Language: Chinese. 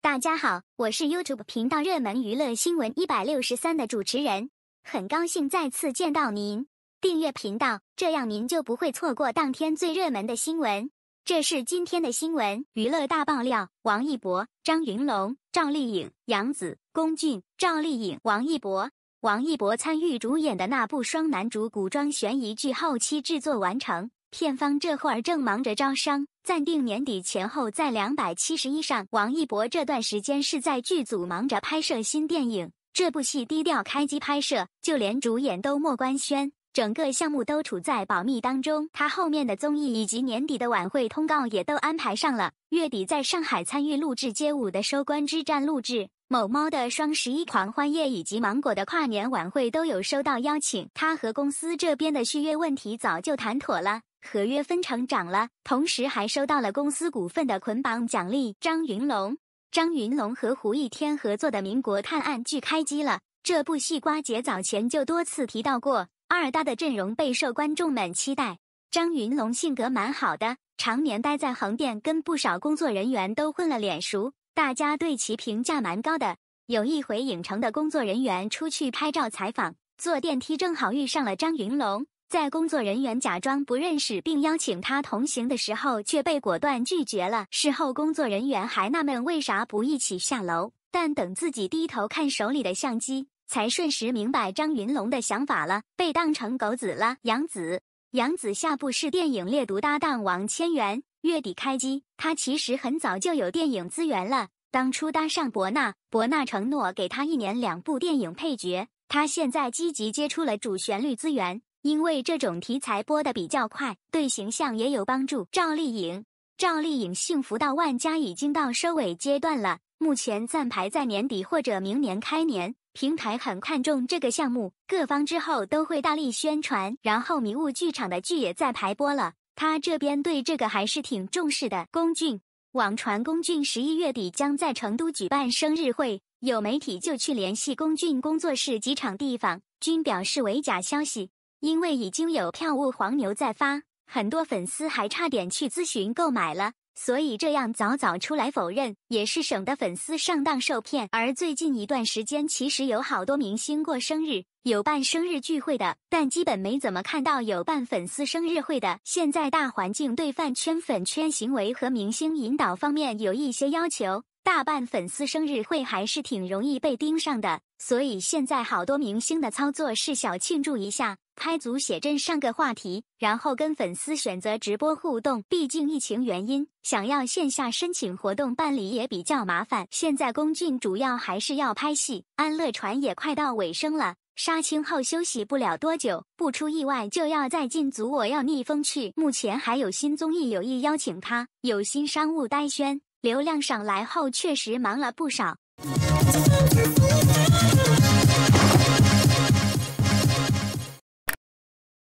大家好，我是 YouTube 频道热门娱乐新闻一百六十三的主持人，很高兴再次见到您。订阅频道，这样您就不会错过当天最热门的新闻。这是今天的新闻娱乐大爆料：王一博、张云龙、赵丽颖、杨紫、龚俊、赵丽颖、王一博。王一博参与主演的那部双男主古装悬疑剧后期制作完成。片方这会儿正忙着招商，暂定年底前后在两百七十一上。王一博这段时间是在剧组忙着拍摄新电影，这部戏低调开机拍摄，就连主演都没官宣，整个项目都处在保密当中。他后面的综艺以及年底的晚会通告也都安排上了。月底在上海参与录制《街舞》的收官之战录制，某猫的双十一狂欢夜以及芒果的跨年晚会都有收到邀请。他和公司这边的续约问题早就谈妥了。合约分成涨了，同时还收到了公司股份的捆绑奖励。张云龙、张云龙和胡一天合作的民国探案剧开机了，这部戏瓜姐早前就多次提到过，二搭的阵容备受观众们期待。张云龙性格蛮好的，常年待在横店，跟不少工作人员都混了脸熟，大家对其评价蛮高的。有一回影城的工作人员出去拍照采访，坐电梯正好遇上了张云龙。在工作人员假装不认识并邀请他同行的时候，却被果断拒绝了。事后，工作人员还纳闷为啥不一起下楼，但等自己低头看手里的相机，才瞬时明白张云龙的想法了，被当成狗子了。杨紫，杨紫下部是电影《猎毒》搭档王千源，月底开机。他其实很早就有电影资源了，当初搭上伯纳，伯纳承诺给他一年两部电影配角，他现在积极接触了主旋律资源。因为这种题材播的比较快，对形象也有帮助。赵丽颖，赵丽颖《幸福到万家》已经到收尾阶段了，目前暂排在年底或者明年开年。平台很看重这个项目，各方之后都会大力宣传。然后迷雾剧场的剧也在排播了，他这边对这个还是挺重视的。龚俊，网传龚俊十一月底将在成都举办生日会，有媒体就去联系龚俊工作室几场地方，均表示为假消息。因为已经有票务黄牛在发，很多粉丝还差点去咨询购买了，所以这样早早出来否认，也是省得粉丝上当受骗。而最近一段时间，其实有好多明星过生日，有办生日聚会的，但基本没怎么看到有办粉丝生日会的。现在大环境对饭圈粉圈行为和明星引导方面有一些要求，大办粉丝生日会还是挺容易被盯上的，所以现在好多明星的操作是小庆祝一下。拍组写真上个话题，然后跟粉丝选择直播互动。毕竟疫情原因，想要线下申请活动办理也比较麻烦。现在龚俊主要还是要拍戏，安乐传也快到尾声了，杀青后休息不了多久，不出意外就要再进组。我要逆风去，目前还有新综艺有意邀请他，有新商务待宣。流量上来后确实忙了不少。